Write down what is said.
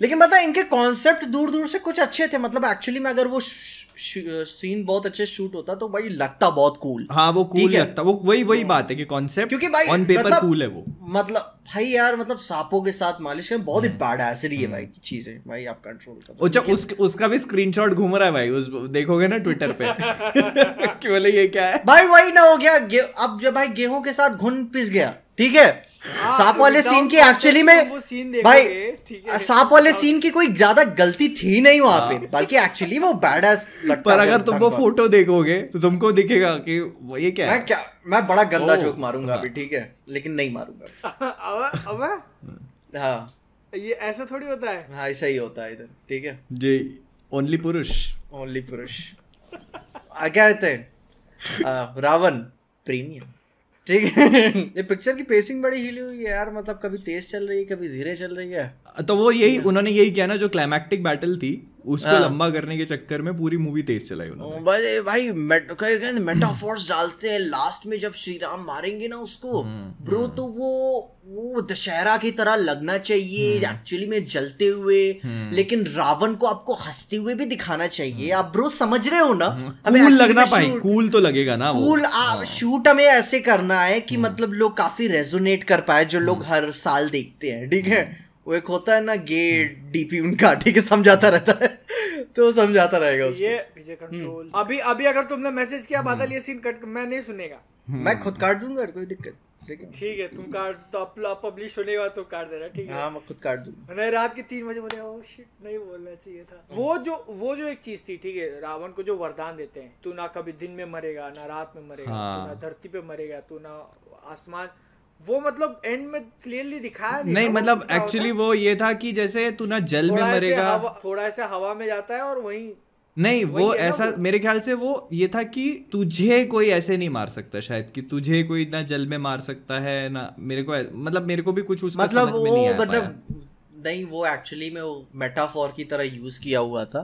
लेकिन मतलब इनके कॉन्सेप्ट दूर दूर से कुछ अच्छे थे मतलब एक्चुअली में अगर वो सीन बहुत अच्छे शूट होता तो भाई लगता बहुत कूल हाँ वो कूल लगता वो वही वही बात है कि कॉन्सेप्ट क्योंकि भाई ऑन पेपर मतलब, कूल है वो मतलब भाई यार मतलब सांपों के साथ मालिश करना बहुत ही बैडासरी हम्म। है हम्म। भाई की चीजें भाई आप कंट्रोल करो अच्छा उस, उसका भी स्क्रीनशॉट घूम रहा है भाई उस देखोगे ना ट्विटर पे कि बोले ये क्या है भाई वही ना हो गया अब जब भाई गेहूं के साथ घुन पिस गया ठीक है हाँ, तो तो सांप वाले सीन की एक्चुअली में भाई सांप वाले सीन की कोई ज्यादा गलती थी नहीं वहां पे हाँ। बल्कि एक्चुअली वो बैड पर अगर तुम वो फोटो देखोगे तो तुमको दिखेगा कि वो ये क्या है मैं क्या मैं बड़ा गंदा जोक मारूंगा हाँ। अभी ठीक है लेकिन नहीं मारूंगा अब अब हाँ ये ऐसा थोड़ी होता है हाँ ऐसा ही होता है इधर ठीक है जी ओनली पुरुष ओनली पुरुष क्या कहते हैं रावण प्रीमियम ठीक है ये पिक्चर की पेसिंग बड़ी हिली हुई है यार मतलब कभी तेज चल रही है कभी धीरे चल रही है तो वो यही उन्होंने यही किया ना जो क्लाइमैक्टिक बैटल थी उसको हाँ। लंबा करने के चक्कर में पूरी मूवी तेज चलाई उन्होंने भाई मेट, मेटाफोर्स डालते हैं लास्ट में जब श्री राम मारेंगे ना उसको ब्रो हम्म, हम्म। तो वो वो दशहरा की तरह लगना चाहिए एक्चुअली हम्म। में जलते हुए लेकिन रावण को आपको हंसते हुए भी दिखाना चाहिए आप ब्रो समझ रहे हो ना कूल लगना पाए कूल तो लगेगा ना कूल शूट हाँ। हमें ऐसे करना है कि मतलब लोग काफी रेजोनेट कर पाए जो लोग हर साल देखते हैं ठीक है वो एक होता है ना गे डीपी उनका ठीक है समझाता रहता है तो समझाता रहेगा उसको ये विजय कंट्रोल हम्म। अभी अभी अगर तुमने मैसेज किया बादल ये सीन कट मैं नहीं सुनेगा हम्म। मैं खुद काट दूंगा कोई दिक्कत ठीक है तुम काट तो पब्लिश होने के तो काट देना ठीक है हाँ मैं खुद काट दूंगा मैंने रात के तीन बजे बोले ओ शिट नहीं बोलना चाहिए था वो जो वो जो एक चीज थी ठीक है रावण को जो वरदान देते हैं तू ना कभी दिन में मरेगा ना रात में मरेगा तू ना हाँ। धरती पे मरेगा तू ना आसमान वो मतलब एंड में क्लियरली दिखाया नहीं, नहीं मतलब एक्चुअली वो ये था कि जैसे तू ना जल में मरेगा थोड़ा सा हवा में जाता है और वही नहीं वो ऐसा मेरे ख्याल से वो ये था कि तुझे कोई ऐसे नहीं मार सकता शायद कि तुझे कोई इतना जल में मार सकता है ना मेरे को मतलब मेरे को भी कुछ उसका मतलब समझ में नहीं मतलब नहीं वो एक्चुअली में वो मेटाफोर की तरह यूज किया हुआ था